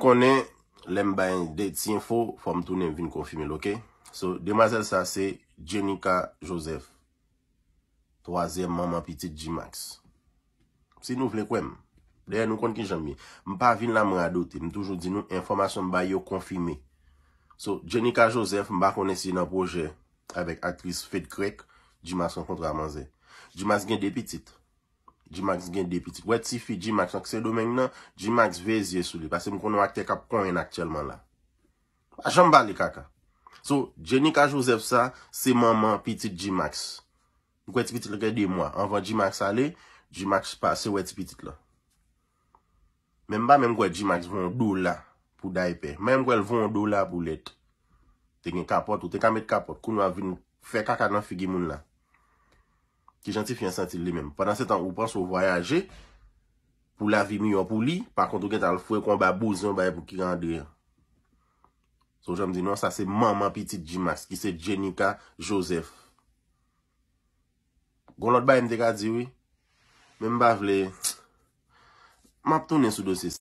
Mwen konen, lem ba yon det, si yon fo, fò mtounen vin konfime lòke. So, demazèl sa se, Jenika Joseph. Troazè maman pitit G-Max. Si nou vle kwen, dè yon nou kont ki jan mi. Mpa vin la mwen adote, mtoujou di nou, informasyon ba yon konfime. So, Jenika Joseph mba konen si yon proje, avek aktris Fed Krek, G-Max kon kontra man zè. G-Max gen depitit. G-Max gen de pitit. Wet si fi G-Max. Nwak se do men gen nan, G-Max veziye sou li. Pase mwen konon akte kap konyen aktyelman la. Ajan bali kaka. So, Jenika Joseph sa, se mwaman pitit G-Max. Mwen kwen ti pitit le gen de mwa. Anvan G-Max ale, G-Max pase wet ti pitit la. Men ba men kwen G-Max vwon do la pou da epè. Men kwen vwon do la pou let. Ten gen kapot ou, ten kamet kapot. Konon avin fe kaka nan figi moun la. Ki jantif yon santi li men. Padan se tan ou pan sou voyaje, pou la vi miyon pou li, pa kontou ket al fwe kon ba bozyon baye pou ki gande. So jom di nou, sa se maman pitit G-Max, ki se Jenika Joseph. Goloj ba yon dekadi wè? Men bav le. Ma ptounen sou dosis.